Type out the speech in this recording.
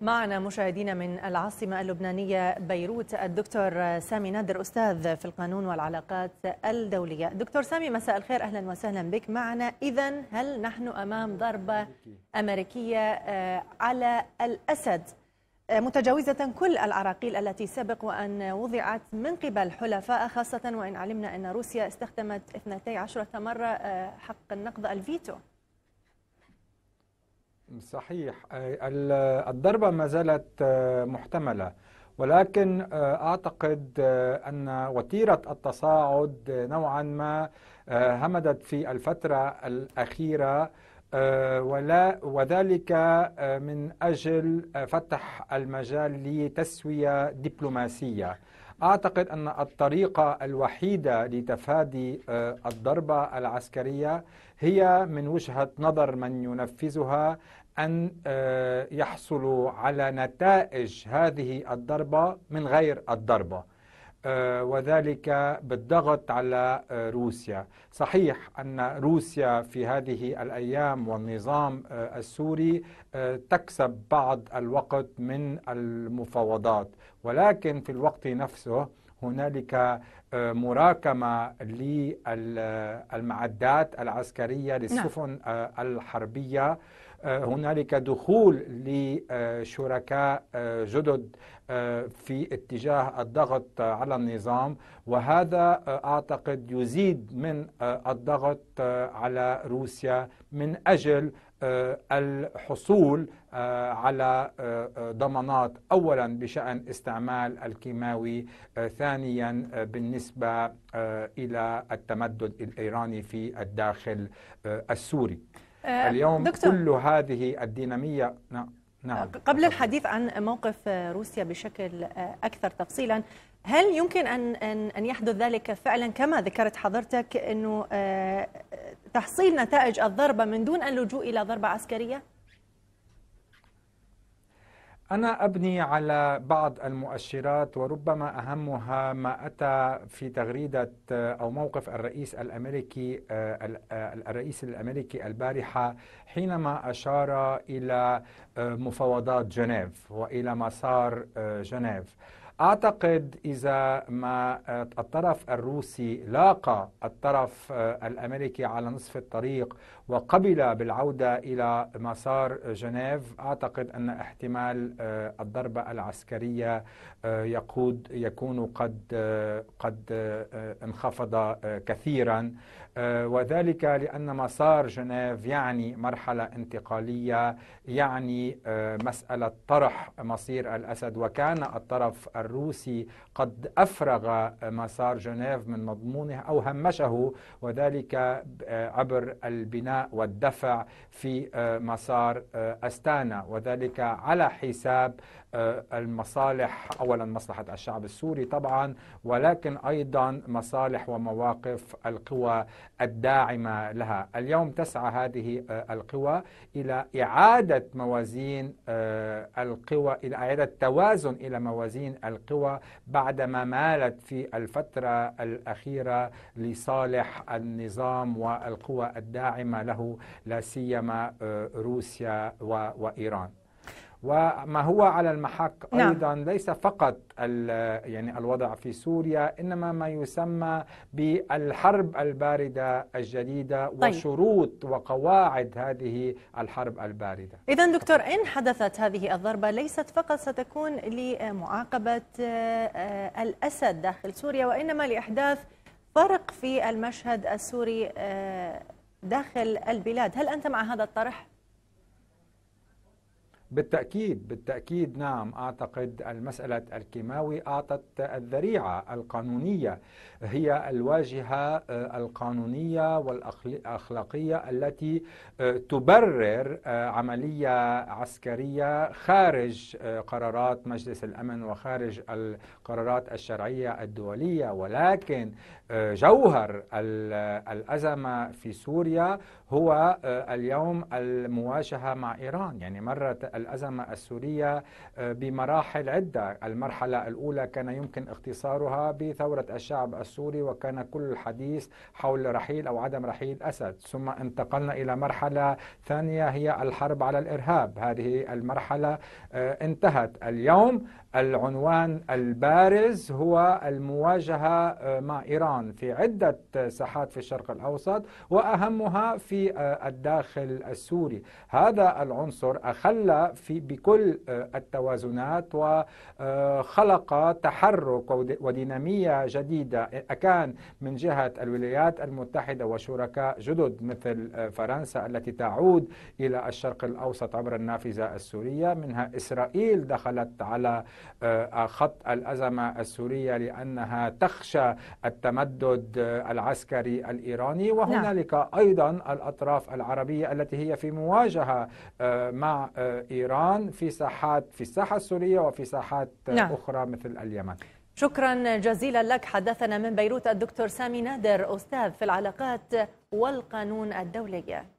معنا مشاهدينا من العاصمة اللبنانية بيروت الدكتور سامي نادر أستاذ في القانون والعلاقات الدولية دكتور سامي مساء الخير أهلا وسهلا بك معنا إذا هل نحن أمام ضربة أمريكية آه، على الأسد آه، متجاوزة كل العراقيل التي سبق وأن وضعت من قبل حلفاء خاصة وإن علمنا أن روسيا استخدمت 12 مرة آه، حق النقض الفيتو صحيح الضربة ما زالت آه، محتملة ولكن آه، أعتقد آه، أن وتيرة التصاعد نوعا ما همدت في الفترة الأخيرة ولا وذلك من أجل فتح المجال لتسوية دبلوماسية أعتقد أن الطريقة الوحيدة لتفادي الضربة العسكرية هي من وجهة نظر من ينفذها أن آه، يحصلوا على نتائج هذه الضربة من غير الضربة آه، وذلك بالضغط على آه، روسيا صحيح أن روسيا في هذه الأيام والنظام السوري تكسب بعض الوقت من المفاوضات ولكن في الوقت نفسه هنالك آه، مراكمة للمعدات العسكرية نعم. للسفن آه، الحربية آه، هنالك دخول لشركاء جدد في اتجاه الضغط على النظام وهذا اعتقد يزيد من الضغط على روسيا من اجل آه، الحصول آه، على آه، ضمانات اولا بشان استعمال الكيماوي ثانيا بالنسبه الى التمدد الايراني في الداخل السوري اليوم دكتور كل هذه الديناميه نعم قبل الحديث عن موقف روسيا بشكل اكثر تفصيلا هل يمكن ان ان يحدث ذلك فعلا كما ذكرت حضرتك انه تحصيل نتائج الضربة من دون اللجوء إلى ضربة عسكرية؟ أنا أبني على بعض المؤشرات وربما أهمها ما أتى في تغريدة آه، أو موقف الرئيس الأمريكي آه، آه، الرئيس الأمريكي البارحة حينما أشار إلى مفاوضات جنيف وإلى مسار جنيف. أعتقد إذا ما آه، الطرف الروسي لاقى الطرف آه، الأمريكي على نصف الطريق وقبل بالعودة إلى مسار جنيف أعتقد أن احتمال آه، الضربة العسكرية يقود يكون قد قد انخفض كثيرا وذلك لأن مسار جنيف يعني مرحلة انتقالية يعني مسألة طرح مصير الأسد وكان الطرف الروسي قد أفرغ مسار جنيف من مضمونه أو همشه وذلك عبر البناء والدفع في آه، مسار آه، أستانا وذلك على حساب آه، المصالح اولا مصلحه الشعب السوري طبعا ولكن ايضا مصالح ومواقف القوى الداعمه لها، اليوم تسعى هذه آه، القوى الى اعاده موازين آه، القوى الى اعاده توازن الى موازين القوى بعدما مالت في الفتره الاخيره لصالح النظام والقوى الداعمه له لا سيما روسيا وايران. وما هو على المحك نعم. ايضا نعم. ليس فقط يعني الوضع في سوريا انما ما يسمى بالحرب البارده الجديده طيب. وشروط وقواعد هذه الحرب البارده. اذا دكتور ان حدثت هذه الضربه ليست فقط ستكون لمعاقبه آه، آه، الاسد داخل سوريا وانما لاحداث فرق في المشهد السوري آه، داخل البلاد، هل انت مع هذا الطرح؟ بالتأكيد بالتأكيد نعم أعتقد المسألة الكيماوي أعطت الذريعة القانونية هي الواجهة آه، القانونية والأخلاقية التي آه، تبرر آه، عملية عسكرية خارج قرارات مجلس الأمن وخارج القرارات الشرعية الدولية ولكن جوهر الأزمة في سوريا هو اليوم المواجهة مع إيران يعني مرة الأزمة السورية آه، بمراحل عدة المرحلة الأولى كان يمكن اختصارها بثورة الشعب السوري وكان كل الحديث حول رحيل أو عدم رحيل أسد ثم انتقلنا إلى مرحلة ثانية هي الحرب على الإرهاب هذه المرحلة آه، انتهت اليوم العنوان البارز هو المواجهة آه، مع إيران في عدة ساحات في الشرق الأوسط وأهمها في آه، الداخل السوري هذا العنصر أخلى في بكل آه، التوازنات وخلق تحرك ودينامية جديدة أكان من جهة الولايات المتحدة وشركاء جدد مثل فرنسا التي تعود إلى الشرق الأوسط عبر النافذة السورية منها إسرائيل دخلت على آه، خط الأزمة السورية لأنها تخشى التمدد آه، العسكري الإيراني وهنالك نعم. أيضا الأطراف العربية التي هي في مواجهة آه، مع إيران في ساحات في الساحة السورية وفي ساحات نعم. أخرى مثل اليمن شكرا جزيلا لك حدثنا من بيروت الدكتور سامي نادر أستاذ في العلاقات والقانون الدولي